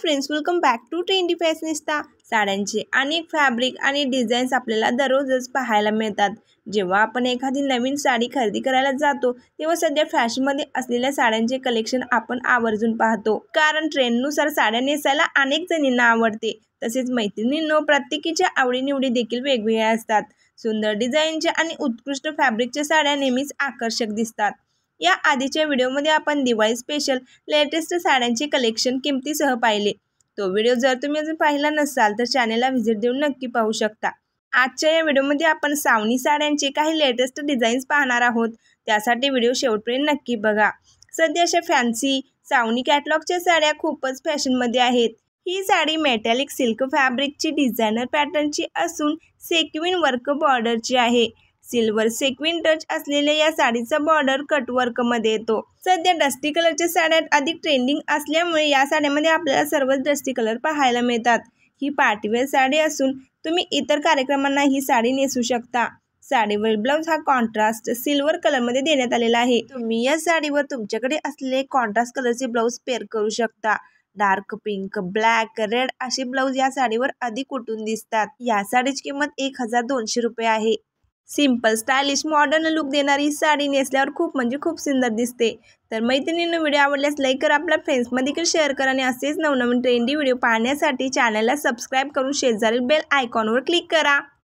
friends welcome back to trendy fashionista साड्यांचे अनेक fabric आणि डिझाईन्स आपल्याला दररोजच पाहायला मिळतात जेव्हा आपण एखादी नवीन साडी खरेदी करायला जातो तेव्हा सध्या फॅशनमध्ये असलेल्या साड्यांचे कलेक्शन आपण आवर्जून पाहतो कारण ट्रेंडनुसार साड्या नेसायला अनेक जणींना आवडते तसेच मैत्रिणींनो प्रत्येकीच्या आवडीनिवडी देखील वेगवेगळ्या असतात सुंदर डिझाईनच्या आणि उत्कृष्ट फॅब्रिकच्या साड्या नेहमीच आकर्षक दिसतात या आधीच्या व्हिडिओमध्ये आपण दिवाळी स्पेशल लेटेस्ट साड्यांचे कलेक्शन किमतीसह पाहिले तो व्हिडिओ जर तुम्ही अजून पाहिला नसाल तर चॅनेलला व्हिजिट देऊन नक्की पाहू शकता आजच्या या व्हिडिओमध्ये आपण सावनी साड्यांचे काही लेटेस्ट डिझाईन्स पाहणार आहोत त्यासाठी व्हिडिओ शेवटपर्यंत नक्की बघा सध्या अशा फॅन्सी सावनी कॅटलॉगच्या साड्या खूपच फॅशनमध्ये आहेत ही साडी मेटॅलिक सिल्क फॅब्रिकची डिझायनर पॅटर्नची असून सेक्विन वर्क बॉर्डरची आहे सिल्वर सेक्विन टच असलेल्या या साडीचा बॉर्डर कटवर्कमध्ये येतो सध्या डस्टी कलरच्या साड्या अधिक ट्रेंडिंग असल्यामुळे या साड्यामध्ये आपल्याला सर्वच डस्टी कलर पाहायला मिळतात ही पार्टीवेअर साडी असून तुम्ही इतर कार्यक्रमांना ही साडी नेसू शकता साडीवर ब्लाउज हा कॉन्ट्रास्ट सिल्वर कलरमध्ये देण्यात आलेला आहे तुम्ही या साडीवर तुमच्याकडे असलेले कॉन्ट्रास्ट कलरचे ब्लाऊज पेअर करू शकता डार्क पिंक ब्लॅक रेड असे ब्लाऊज या साडीवर अधिक उठून दिसतात या साडीची किंमत एक हजार दोनशे रुपये आहे सिंपल स्टायलिश मॉडर्न लुक देणारी ही साडी नेसल्यावर खूप म्हणजे खूप सुंदर दिसते तर मैत्रिणींना व्हिडिओ आवडल्यास लाईक करा आपल्या फ्रेंड्समध्ये शेअर करा आणि असेच नवनवीन ट्रेंडी व्हिडिओ पाहण्यासाठी चॅनलला सबस्क्राईब करून शेजारील बेल आयकॉनवर क्लिक करा